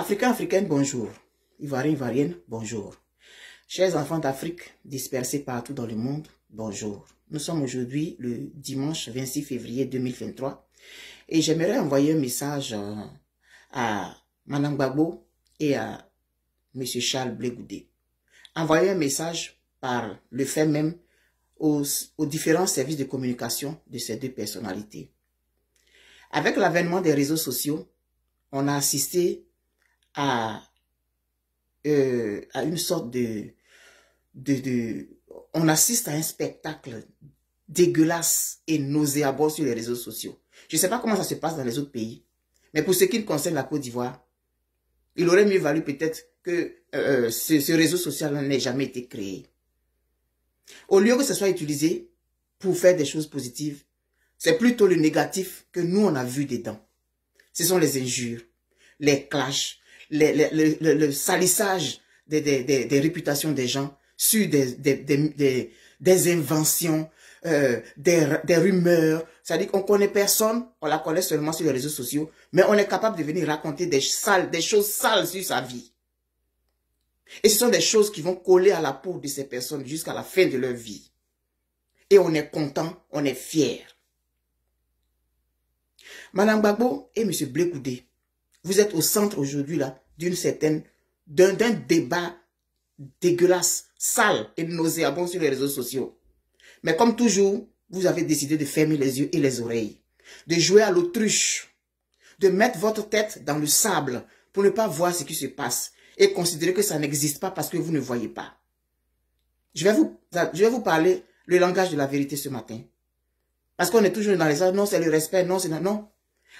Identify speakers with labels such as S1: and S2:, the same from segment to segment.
S1: Africains, africaines, bonjour. Ivoiriens, ivoiriennes, bonjour. Chers enfants d'Afrique dispersés partout dans le monde, bonjour. Nous sommes aujourd'hui le dimanche 26 février 2023 et j'aimerais envoyer un message euh, à Madame Babo et à M. Charles Blégoudé. Envoyer un message par le fait même aux, aux différents services de communication de ces deux personnalités. Avec l'avènement des réseaux sociaux, on a assisté à, euh, à une sorte de, de, On assiste à un spectacle dégueulasse et nauséabond sur les réseaux sociaux. Je ne sais pas comment ça se passe dans les autres pays. Mais pour ce qui concerne la Côte d'Ivoire, il aurait mieux valu peut-être que euh, euh, ce, réseau social n'ait jamais été créé. Au lieu que ce soit utilisé pour faire des choses positives, c'est plutôt le négatif que nous on a vu dedans. Ce sont les injures, les clashs, le, salissage des, réputations des gens sur des, inventions, euh, des, rumeurs. C'est-à-dire qu'on connaît personne, on la connaît seulement sur les réseaux sociaux, mais on est capable de venir raconter des, des choses sales sur sa vie. Et ce sont des choses qui vont coller à la peau de ces personnes jusqu'à la fin de leur vie. Et on est content, on est fier. Madame Babo et Monsieur Blekoudé, vous êtes au centre aujourd'hui là certaine, d'un débat dégueulasse, sale et nauséabond sur les réseaux sociaux. Mais comme toujours, vous avez décidé de fermer les yeux et les oreilles, de jouer à l'autruche, de mettre votre tête dans le sable pour ne pas voir ce qui se passe et considérer que ça n'existe pas parce que vous ne voyez pas. Je vais vous, je vais vous parler le langage de la vérité ce matin. Parce qu'on est toujours dans les non, c'est le respect, non, c'est... Non.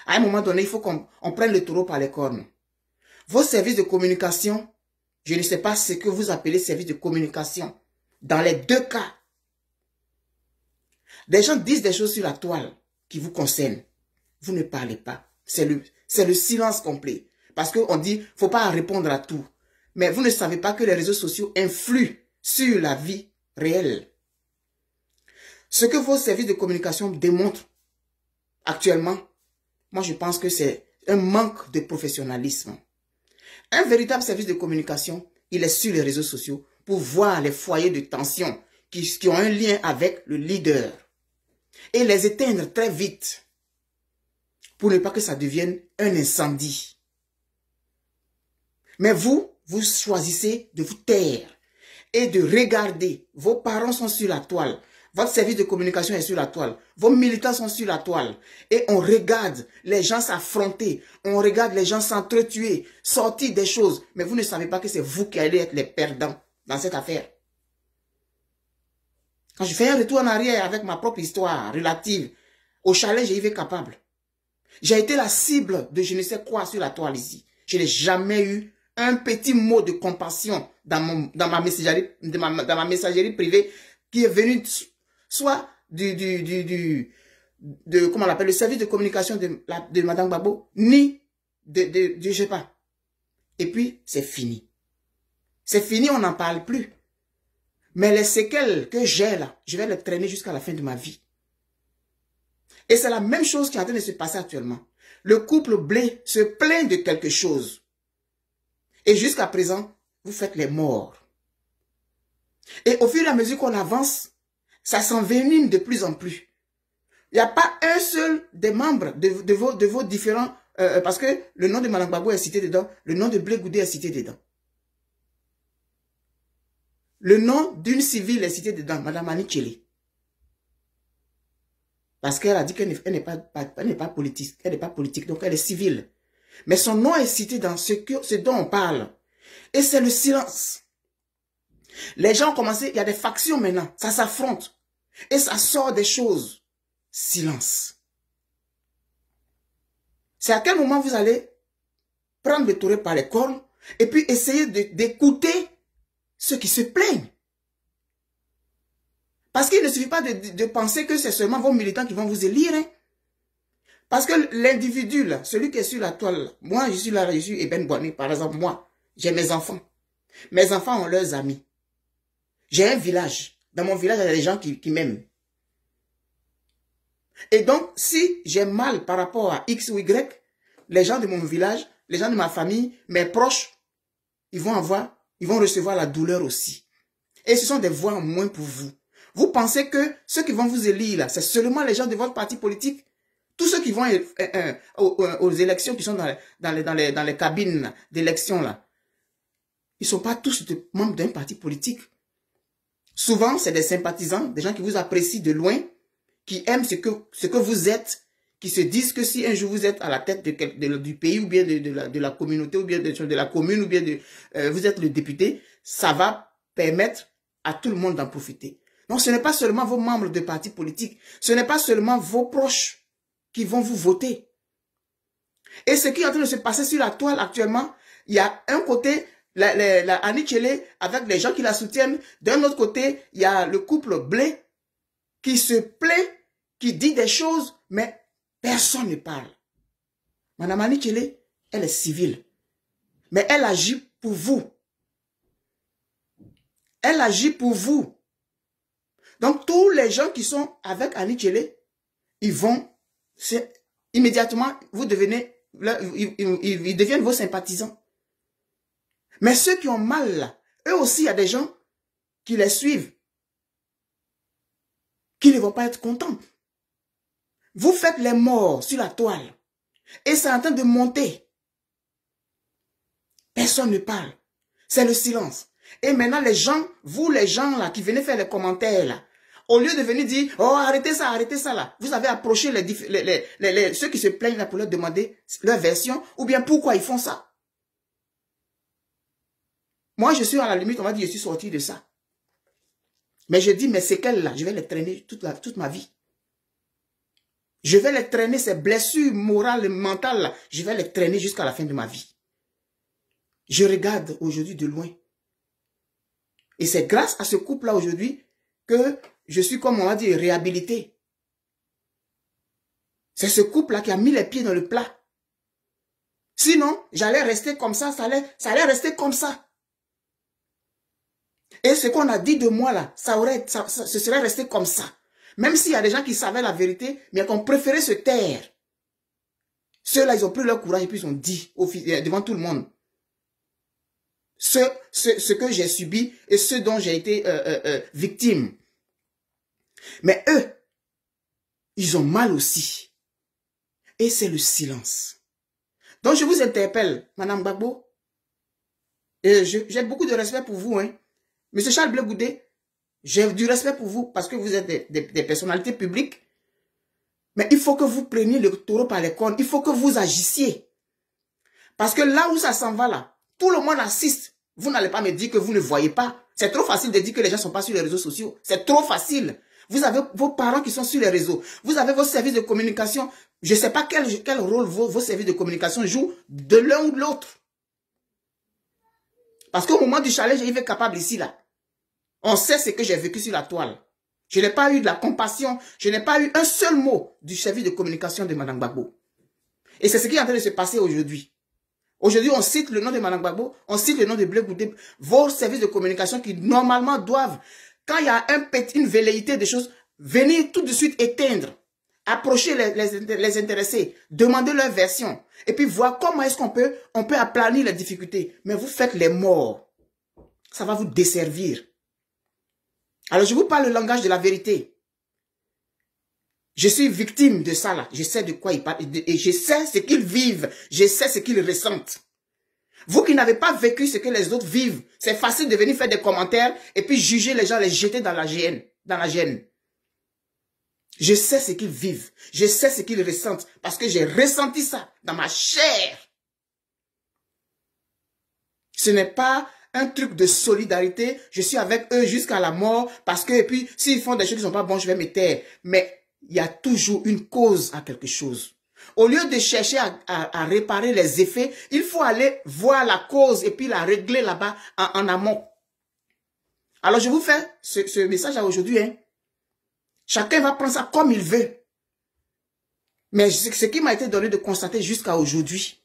S1: À un moment donné, il faut qu'on prenne le taureau par les cornes. Vos services de communication, je ne sais pas ce que vous appelez service de communication. Dans les deux cas, des gens disent des choses sur la toile qui vous concernent. Vous ne parlez pas. C'est le, silence complet. Parce qu'on dit, faut pas répondre à tout. Mais vous ne savez pas que les réseaux sociaux influent sur la vie réelle. Ce que vos services de communication démontrent actuellement, moi je pense que c'est un manque de professionnalisme. Un véritable service de communication, il est sur les réseaux sociaux pour voir les foyers de tension qui, ont un lien avec le leader et les éteindre très vite pour ne pas que ça devienne un incendie. Mais vous, vous choisissez de vous taire et de regarder. Vos parents sont sur la toile. Votre service de communication est sur la toile. Vos militants sont sur la toile. Et on regarde les gens s'affronter. On regarde les gens s'entretuer, sortir des choses. Mais vous ne savez pas que c'est vous qui allez être les perdants dans cette affaire. Quand je fais un retour en arrière avec ma propre histoire relative au challenge été capable, j'ai été la cible de je ne sais quoi sur la toile ici. Je n'ai jamais eu un petit mot de compassion dans, dans, ma, messagerie, messagerie privée qui est venu soit du, du, du, de, comment on appelle, le service de communication de, la, de Madame Babo, ni de, de, sais pas. Et puis, c'est fini. C'est fini, on n'en parle plus. Mais les séquelles que j'ai là, je vais les traîner jusqu'à la fin de ma vie. Et c'est la même chose qui est en train de se passer actuellement. Le couple blé se plaint de quelque chose. Et jusqu'à présent, vous faites les morts. Et au fur et à mesure qu'on avance, ça s'envenime de plus en plus. Il n'y a pas un seul des membres de, vos, différents... Euh, euh, parce que le nom de Babou est cité dedans, le nom de Blegoudé est cité dedans. Le nom d'une civile est cité dedans, Madame Anicheli. Parce qu'elle a dit qu'elle n'est pas, politique, pas politique, donc elle est civile. Mais son nom est cité dans ce, ce dont on parle. Et c'est le silence. Les gens ont commencé, il y a des factions maintenant, ça s'affronte. Et ça sort des choses. Silence. C'est à quel moment vous allez prendre le taureau par les cornes et puis essayer d'écouter ceux qui se plaignent. Parce qu'il ne suffit pas de, penser que c'est seulement vos militants qui vont vous élire. Hein. Parce que l'individu, celui qui est sur la toile, moi, je suis là, je suis Eben par exemple, moi, j'ai mes enfants. Mes enfants ont leurs amis. J'ai un village. Dans mon village, il y a des gens qui, m'aiment. Et donc, si j'ai mal par rapport à X ou Y, les gens de mon village, les gens de ma famille, mes proches, ils vont avoir, ils vont recevoir la douleur aussi. Et ce sont des voix moins pour vous. Vous pensez que ceux qui vont vous élire là, c'est seulement les gens de votre parti politique Tous ceux qui vont euh, euh, euh, aux, élections, qui sont dans, les, cabines d'élection là, ils ne sont pas tous membres d'un parti politique. Souvent, c'est des sympathisants, des gens qui vous apprécient de loin, qui aiment ce que, ce que vous êtes, qui se disent que si un jour vous êtes à la tête de, du pays ou bien de, de, la, communauté ou bien de, de la commune ou bien de, euh, vous êtes le député, ça va permettre à tout le monde d'en profiter. Donc ce n'est pas seulement vos membres de partis politiques, ce n'est pas seulement vos proches qui vont vous voter. Et ce qui est en train de se passer sur la toile actuellement, il y a un côté, la, la, avec les gens qui la soutiennent. D'un autre côté, il y a le couple Blé qui se plaît, qui dit des choses, mais personne ne parle. Madame Annie elle est civile, mais elle agit pour vous. Elle agit pour vous. Donc tous les gens qui sont avec Annie ils vont immédiatement, vous devenez, ils deviennent vos sympathisants. Mais ceux qui ont mal, là, eux aussi, il y a des gens qui les suivent, qui ne vont pas être contents. Vous faites les morts sur la toile et c'est en train de monter. Personne ne parle. C'est le silence. Et maintenant, les gens, vous les gens là qui venez faire les commentaires là, au lieu de venir dire, oh arrêtez ça, arrêtez ça là, vous avez approché les, ceux qui se plaignent là pour leur demander leur version ou bien pourquoi ils font ça. Moi, je suis à la limite, on va dire, je suis sorti de ça. Mais je dis, mais c'est qu'elle là, je vais les traîner toute, toute ma vie. Je vais les traîner, ces blessures morales et mentales je vais les traîner jusqu'à la fin de ma vie. Je regarde aujourd'hui de loin. Et c'est grâce à ce couple-là aujourd'hui que je suis, comme on va dire, réhabilité. C'est ce couple-là qui a mis les pieds dans le plat. Sinon, j'allais rester comme ça, ça allait, ça allait rester comme ça. Et ce qu'on a dit de moi là, ça aurait, ça, ce serait resté comme ça. Même s'il y a des gens qui savaient la vérité, mais qu'on préféré se taire. Ceux-là, ils ont pris leur courage et puis ils ont dit euh, devant tout le monde. Ce, ce, ce que j'ai subi et ce dont j'ai été euh, euh, victime. Mais eux, ils ont mal aussi. Et c'est le silence. Donc je vous interpelle, Madame Gbagbo. J'ai beaucoup de respect pour vous, hein. Monsieur Charles Bleu j'ai du respect pour vous parce que vous êtes des, personnalités publiques. Mais il faut que vous preniez le taureau par les cornes. Il faut que vous agissiez. Parce que là où ça s'en va là, tout le monde assiste. Vous n'allez pas me dire que vous ne voyez pas. C'est trop facile de dire que les gens ne sont pas sur les réseaux sociaux. C'est trop facile. Vous avez vos parents qui sont sur les réseaux. Vous avez vos services de communication. Je ne sais pas quel, quel rôle vos, vos services de communication jouent de l'un ou de l'autre. Parce qu'au moment du challenge, il est capable ici, là. On sait ce que j'ai vécu sur la toile. Je n'ai pas eu de la compassion. Je n'ai pas eu un seul mot du service de communication de Madame Gbagbo. Et c'est ce qui est en train de se passer aujourd'hui. Aujourd'hui, on cite le nom de Madame Gbagbo, on cite le nom de Bleu vos services de communication qui normalement doivent, quand il y a un, une velléité de choses, venir tout de suite éteindre, approcher les, intéressés, demander leur version, et puis voir comment est-ce qu'on peut, on peut aplanir les difficultés. Mais vous faites les morts. Ça va vous desservir. Alors, je vous parle le langage de la vérité. Je suis victime de ça, là. Je sais de quoi ils parlent. Et je sais ce qu'ils vivent. Je sais ce qu'ils ressentent. Vous qui n'avez pas vécu ce que les autres vivent, c'est facile de venir faire des commentaires et puis juger les gens, les jeter dans la gêne. Dans la gêne. Je sais ce qu'ils vivent. Je sais ce qu'ils ressentent. Parce que j'ai ressenti ça dans ma chair. Ce n'est pas un truc de solidarité. Je suis avec eux jusqu'à la mort parce que, et puis, s'ils font des choses qui ne sont pas bonnes, je vais me taire. Mais il y a toujours une cause à quelque chose. Au lieu de chercher à, réparer les effets, il faut aller voir la cause et puis la régler là-bas en, amont. Alors, je vous fais ce, message à aujourd'hui. Hein. Chacun va prendre ça comme il veut. Mais ce qui m'a été donné de constater jusqu'à aujourd'hui,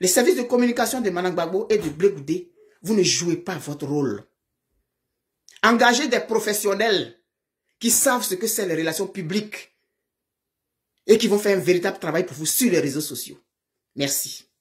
S1: les services de communication de Manang Babo et de Blegoudé, vous ne jouez pas votre rôle. Engagez des professionnels qui savent ce que c'est les relations publiques et qui vont faire un véritable travail pour vous sur les réseaux sociaux. Merci.